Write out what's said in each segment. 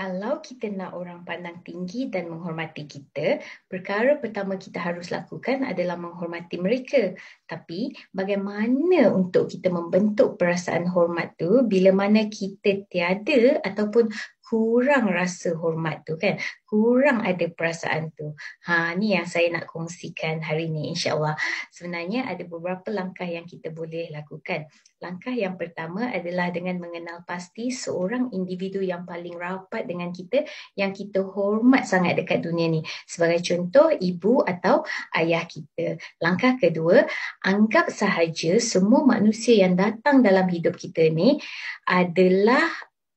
Kalau kita nak orang pandang tinggi dan menghormati kita, perkara pertama kita harus lakukan adalah menghormati mereka. Tapi bagaimana untuk kita membentuk perasaan hormat tu bila mana kita tiada ataupun kurang rasa hormat tu kan kurang ada perasaan tu ha ni yang saya nak kongsikan hari ni insyaallah sebenarnya ada beberapa langkah yang kita boleh lakukan langkah yang pertama adalah dengan mengenal pasti seorang individu yang paling rapat dengan kita yang kita hormat sangat dekat dunia ni sebagai contoh ibu atau ayah kita langkah kedua anggap sahaja semua manusia yang datang dalam hidup kita ni adalah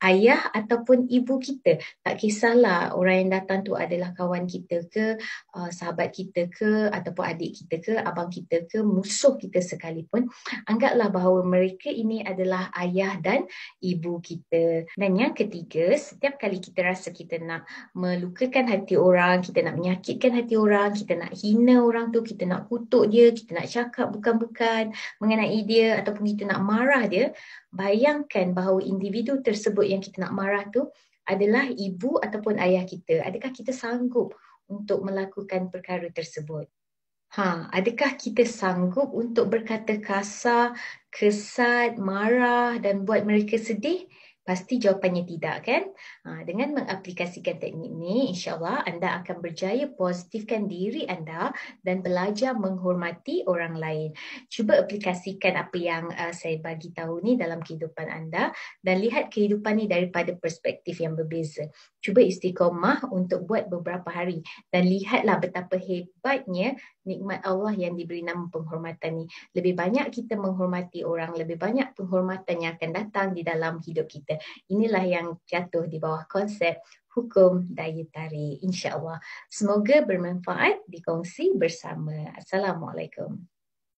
ayah ataupun ibu kita. Tak kisahlah orang yang datang tu adalah kawan kita ke, uh, sahabat kita ke, ataupun adik kita ke, abang kita ke, musuh kita sekalipun. Anggaplah bahawa mereka ini adalah ayah dan ibu kita. Dan yang ketiga, setiap kali kita rasa kita nak melukakan hati orang, kita nak menyakitkan hati orang, kita nak hina orang tu, kita nak kutuk dia, kita nak cakap bukan-bukan mengenai dia ataupun kita nak marah dia, bayangkan bahawa individu tersebut yang kita nak marah tu adalah ibu ataupun ayah kita. Adakah kita sanggup untuk melakukan perkara tersebut? Ha, adakah kita sanggup untuk berkata kasar, kesat, marah dan buat mereka sedih? Pasti jawapannya tidak kan? Ha, dengan mengaplikasikan teknik ini, insyaAllah anda akan berjaya positifkan diri anda dan belajar menghormati orang lain. Cuba aplikasikan apa yang uh, saya bagi tahu ni dalam kehidupan anda dan lihat kehidupan ni daripada perspektif yang berbeza. Cuba istiqomah untuk buat beberapa hari dan lihatlah betapa hebatnya nikmat Allah yang diberi nama penghormatan ni. Lebih banyak kita menghormati orang, lebih banyak penghormatan yang akan datang di dalam hidup kita kita. Inilah yang jatuh di bawah konsep hukum daya tarik Allah Semoga bermanfaat dikongsi bersama. Assalamualaikum.